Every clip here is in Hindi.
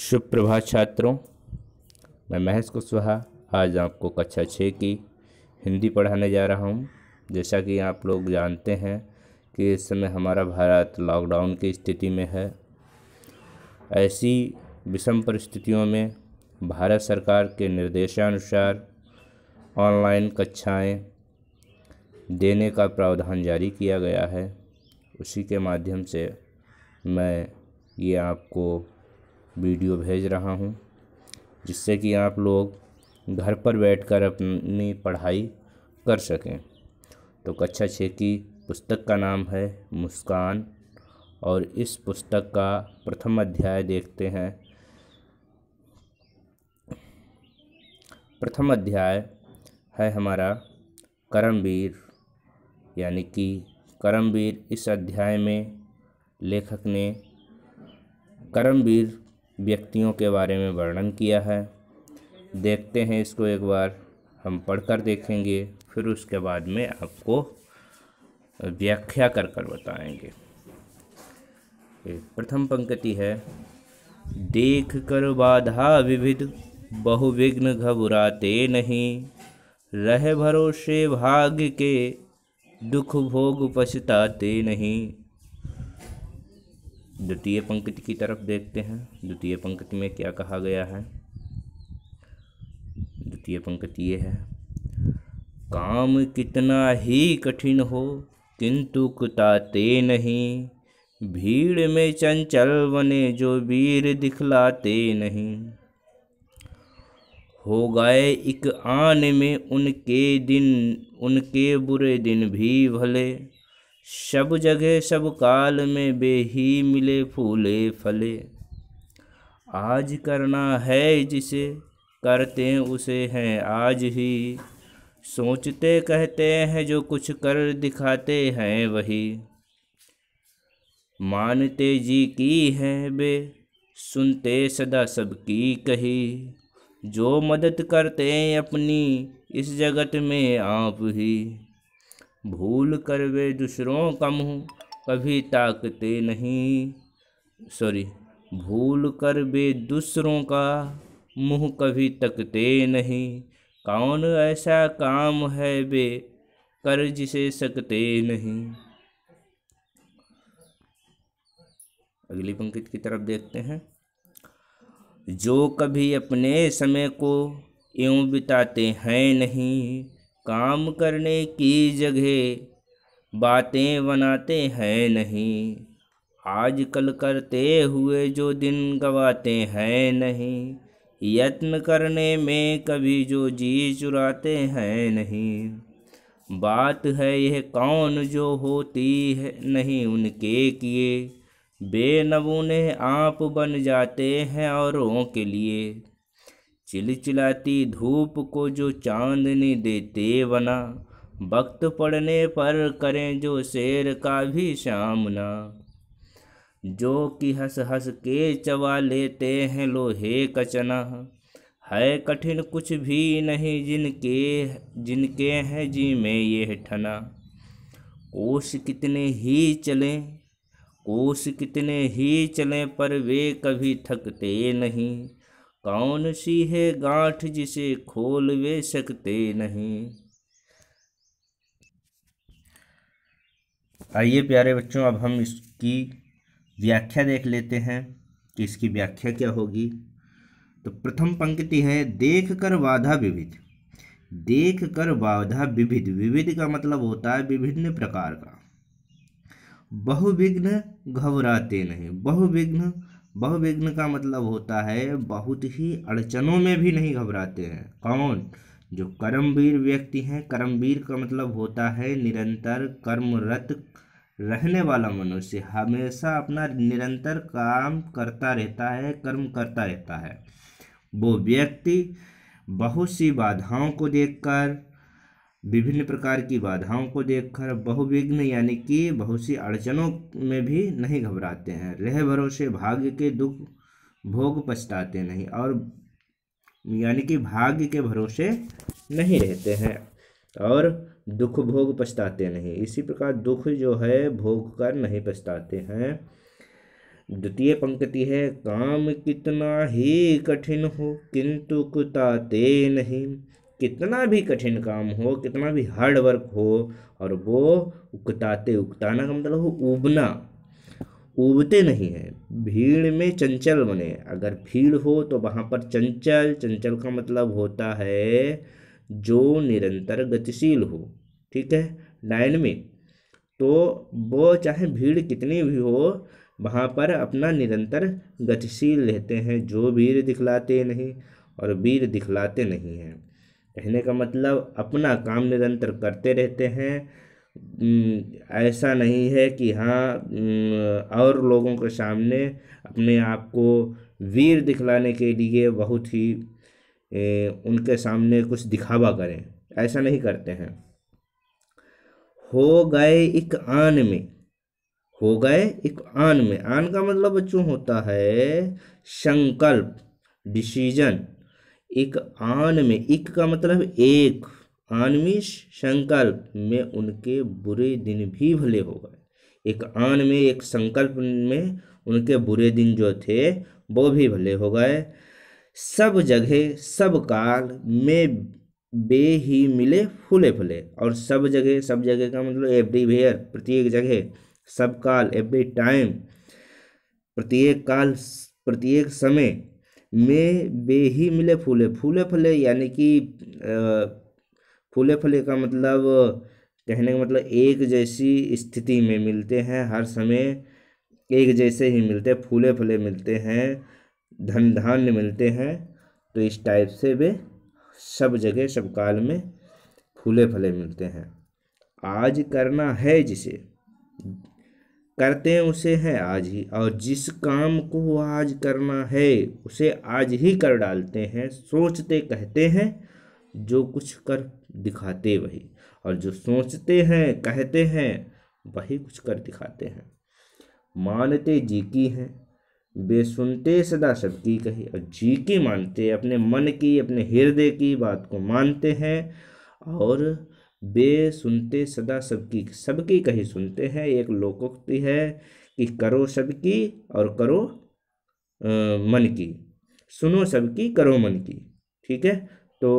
शुभ प्रभात छात्रों मैं महेश कुशवाहा आज आपको कक्षा छः की हिंदी पढ़ाने जा रहा हूँ जैसा कि आप लोग जानते हैं कि इस समय हमारा भारत लॉकडाउन की स्थिति में है ऐसी विषम परिस्थितियों में भारत सरकार के निर्देशानुसार ऑनलाइन कक्षाएं देने का प्रावधान जारी किया गया है उसी के माध्यम से मैं ये आपको वीडियो भेज रहा हूँ जिससे कि आप लोग घर पर बैठकर अपनी पढ़ाई कर सकें तो कक्षा छः की पुस्तक का नाम है मुस्कान और इस पुस्तक का प्रथम अध्याय देखते हैं प्रथम अध्याय है हमारा करमवीर यानी कि करमवीर इस अध्याय में लेखक ने करमवीर व्यक्तियों के बारे में वर्णन किया है देखते हैं इसको एक बार हम पढ़कर देखेंगे फिर उसके बाद में आपको व्याख्या कर कर बताएंगे प्रथम पंक्ति है देख कर बाधा विविध बहुविघ्न घबराते नहीं रह भरोसे भाग्य के दुख भोग पछताते नहीं द्वितीय पंक्ति की तरफ देखते हैं द्वितीय पंक्ति में क्या कहा गया है द्वितीय पंक्ति ये है काम कितना ही कठिन हो किंतु कुताते नहीं भीड़ में चंचल बने जो वीर दिखलाते नहीं हो गए एक आन में उनके दिन उनके बुरे दिन भी भले सब जगह सब काल में बेही मिले फूले फले आज करना है जिसे करते उसे हैं आज ही सोचते कहते हैं जो कुछ कर दिखाते हैं वही मानते जी की हैं बे सुनते सदा सबकी कही जो मदद करते अपनी इस जगत में आप ही भूल कर वे दूसरों का मुँह कभी ताकते नहीं सॉरी भूल कर वे दूसरों का मुँह कभी तकते नहीं कौन ऐसा काम है वे कर जिसे सकते नहीं अगली पंक्ति की तरफ देखते हैं जो कभी अपने समय को यूँ बिताते हैं नहीं काम करने की जगह बातें बनाते हैं नहीं आजकल करते हुए जो दिन गवाते हैं नहीं यत्न करने में कभी जो जी चुराते हैं नहीं बात है यह कौन जो होती है नहीं उनके किए बेनबूने आप बन जाते हैं औरों के लिए चिलचिलाती धूप को जो चांदनी देते बना वक्त पड़ने पर करें जो शेर का भी सामना जो कि हंस हंस के चबा लेते हैं लोहे कचना है कठिन कुछ भी नहीं जिनके जिनके हैं जी में ये ठना कोश कितने ही चलें कोश कितने ही चलें पर वे कभी थकते नहीं कौन सी है गांठ जिसे खोल वे सकते नहीं आइए प्यारे बच्चों अब हम इसकी व्याख्या देख लेते हैं कि इसकी व्याख्या क्या होगी तो प्रथम पंक्ति है देख कर वाधा विविध देख कर वाधा विविध विविध का मतलब होता है विभिन्न प्रकार का बहुविघ्न घबराते नहीं बहुविघ्न बहुविघ्न का मतलब होता है बहुत ही अड़चनों में भी नहीं घबराते हैं कौन जो कर्मवीर व्यक्ति हैं कर्मवीर का मतलब होता है निरंतर कर्मरत रहने वाला मनुष्य हमेशा अपना निरंतर काम करता रहता है कर्म करता रहता है वो व्यक्ति बहुत सी बाधाओं को देखकर विभिन्न प्रकार की बाधाओं को देखकर बहुविघ्न यानी कि बहुत सी अड़चनों में भी नहीं घबराते हैं रह भरोसे भाग्य के दुख भोग पछताते नहीं और यानी कि भाग्य के भरोसे नहीं रहते हैं और दुख भोग पछताते नहीं इसी प्रकार दुख जो है भोग कर नहीं पछताते हैं द्वितीय पंक्ति है काम कितना ही कठिन हो किंतु कुताते नहीं कितना भी कठिन काम हो कितना भी हार्ड वर्क हो और वो उकताते उकताना का मतलब हो उबना उबते नहीं हैं भीड़ में चंचल बने अगर भीड़ हो तो वहाँ पर चंचल चंचल का मतलब होता है जो निरंतर गतिशील हो ठीक है डायनमिक तो वो चाहे भीड़ कितनी भी हो वहाँ पर अपना निरंतर गतिशील रहते हैं जो वीर दिखलाते नहीं और वीर दिखलाते नहीं हैं कहने का मतलब अपना काम निरंतर करते रहते हैं ऐसा नहीं है कि हाँ और लोगों के सामने अपने आप को वीर दिखलाने के लिए बहुत ही उनके सामने कुछ दिखावा करें ऐसा नहीं करते हैं हो गए एक आन में हो गए एक आन में आन का मतलब बच्चों होता है संकल्प डिसीजन एक आन में एक का मतलब एक आन में संकल्प में उनके बुरे दिन भी भले हो गए एक आन में एक संकल्प में उनके बुरे दिन जो थे वो भी भले हो गए सब जगह सब काल में बे ही मिले फूले फूले और सब जगह सब जगह का मतलब एवरी वेयर प्रत्येक जगह सब काल एवरी टाइम प्रत्येक काल प्रत्येक समय में बे ही मिले फूले फूले फले यानी कि फूले फले का मतलब कहने का मतलब एक जैसी स्थिति में मिलते हैं हर समय एक जैसे ही मिलते हैं फूले फले मिलते हैं धन धान्य मिलते हैं तो इस टाइप से वे सब जगह सब काल में फूले फले मिलते हैं आज करना है जिसे करते हैं उसे है आज ही और जिस काम को आज करना है उसे आज ही कर डालते हैं सोचते कहते हैं जो कुछ कर दिखाते वही और जो सोचते हैं कहते हैं वही कुछ कर दिखाते हैं मानते जी की हैं बेसुनते सदा सबकी कही और जी की मानते अपने मन की अपने हृदय की बात को मानते हैं और बे सुनते सदा सबकी सबकी कही सुनते हैं एक लोकोक्ति है कि करो सबकी और करो आ, मन की सुनो सबकी करो मन की ठीक है तो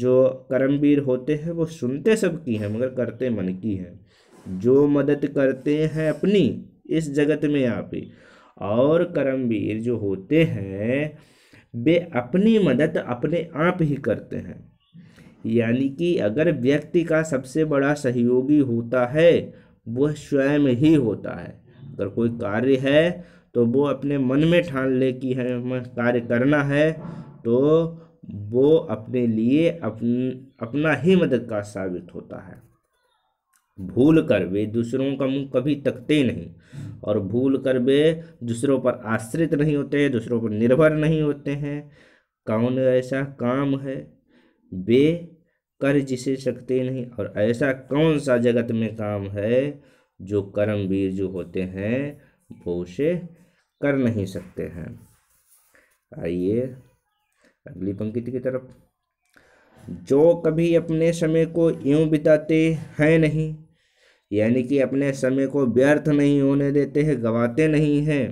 जो कर्मवीर होते हैं वो सुनते सबकी हैं मगर करते मन की हैं जो मदद करते हैं अपनी इस जगत में आप ही और कर्मवीर जो होते हैं वे अपनी मदद अपने आप ही करते हैं यानी कि अगर व्यक्ति का सबसे बड़ा सहयोगी होता है वह स्वयं ही होता है अगर कोई कार्य है तो वो अपने मन में ठान ले कि हमें कार्य करना है तो वो अपने लिए अपन अपना ही मददगार साबित होता है भूल कर वे दूसरों का मुंह कभी तकते नहीं और भूल कर वे दूसरों पर आश्रित नहीं होते हैं दूसरों पर निर्भर नहीं होते हैं कौन ऐसा काम है वे कर जिसे सकते नहीं और ऐसा कौन सा जगत में काम है जो कर्मवीर जो होते हैं वो उसे कर नहीं सकते हैं आइए अगली पंक्ति की तरफ जो कभी अपने समय को यूं बिताते हैं नहीं यानी कि अपने समय को व्यर्थ नहीं होने देते हैं गवाते नहीं हैं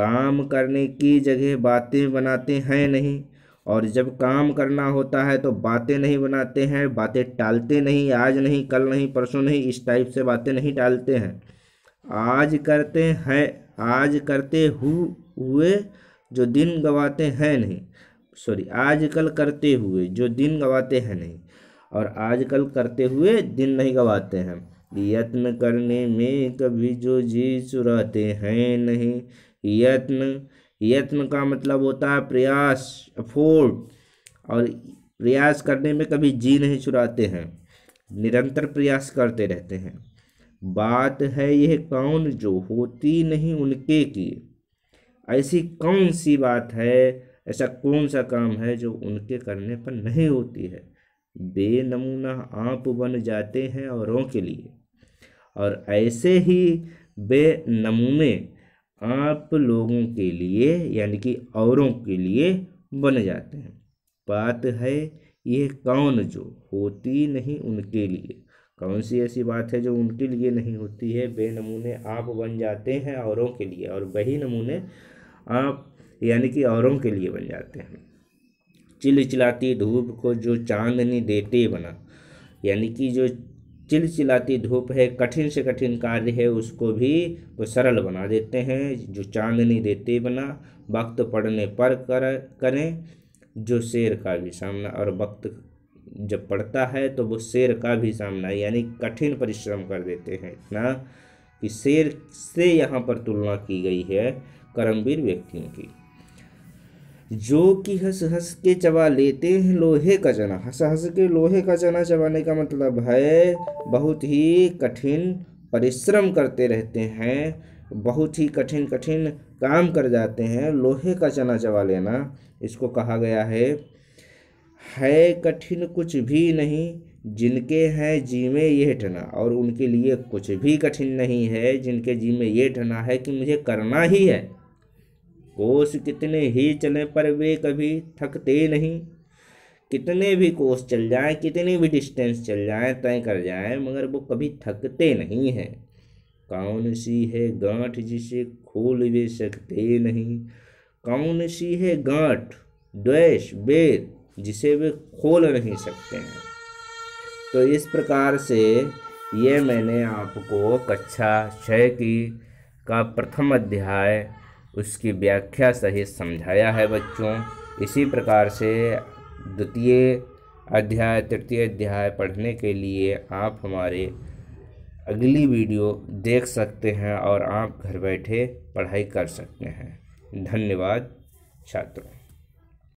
काम करने की जगह बातें बनाते हैं नहीं और जब काम करना होता है तो बातें नहीं बनाते हैं बातें टालते नहीं आज नहीं कल नहीं परसों नहीं इस टाइप से बातें नहीं टालते हैं आज करते हैं आज करते हुए जो दिन गवाते हैं नहीं सॉरी आजकल करते हुए जो दिन गवाते हैं नहीं और आजकल करते हुए दिन नहीं गवाते हैं यत्न करने में कभी जो जी चुराते हैं नहीं यत्न यत्न का मतलब होता है प्रयास अफोर्ड और प्रयास करने में कभी जी नहीं चुराते हैं निरंतर प्रयास करते रहते हैं बात है यह कौन जो होती नहीं उनके की ऐसी कौन सी बात है ऐसा कौन सा काम है जो उनके करने पर नहीं होती है बेनमूना आप बन जाते हैं औरों के लिए और ऐसे ही बेनमूने आप लोगों के लिए यानी कि औरों के लिए बन जाते हैं बात है यह कौन जो होती नहीं उनके लिए कौन सी ऐसी बात है जो उनके लिए नहीं होती है बे नमूने आप बन जाते हैं औरों के लिए और वही नमूने आप यानी कि औरों के लिए बन जाते हैं चिलचिलाती धूप को जो चांदनी देते बना यानी कि जो चिलचिलाती धूप है कठिन से कठिन कार्य है उसको भी वो सरल बना देते हैं जो चांदनी देते बना वक्त पढ़ने पर कर करें जो शेर का भी सामना और वक्त जब पढ़ता है तो वो शेर का भी सामना यानी कठिन परिश्रम कर देते हैं इतना कि शेर से यहाँ पर तुलना की गई है कर्मवीर व्यक्तियों की जो कि हंस हंस के चबा लेते हैं लोहे का चना हंस हंस के लोहे का चना चबाने का मतलब है बहुत ही कठिन परिश्रम करते रहते हैं बहुत ही कठिन कठिन काम कर जाते हैं लोहे का चना चबा लेना इसको कहा गया है है कठिन कुछ भी नहीं जिनके हैं जी में ये ठना और उनके लिए कुछ भी कठिन नहीं है जिनके जी में ये ठना है कि मुझे करना ही है कोष कितने ही चले पर वे कभी थकते नहीं कितने भी कोष चल जाए कितने भी डिस्टेंस चल जाए तय कर जाए मगर वो कभी थकते नहीं हैं कौन सी है गांठ जिसे खोल भी सकते नहीं कौन सी है गांठ द्वेष वेद जिसे वे खोल नहीं सकते हैं तो इस प्रकार से ये मैंने आपको कक्षा छः की का प्रथम अध्याय उसकी व्याख्या सहित समझाया है बच्चों इसी प्रकार से द्वितीय अध्याय तृतीय अध्याय पढ़ने के लिए आप हमारे अगली वीडियो देख सकते हैं और आप घर बैठे पढ़ाई कर सकते हैं धन्यवाद छात्रों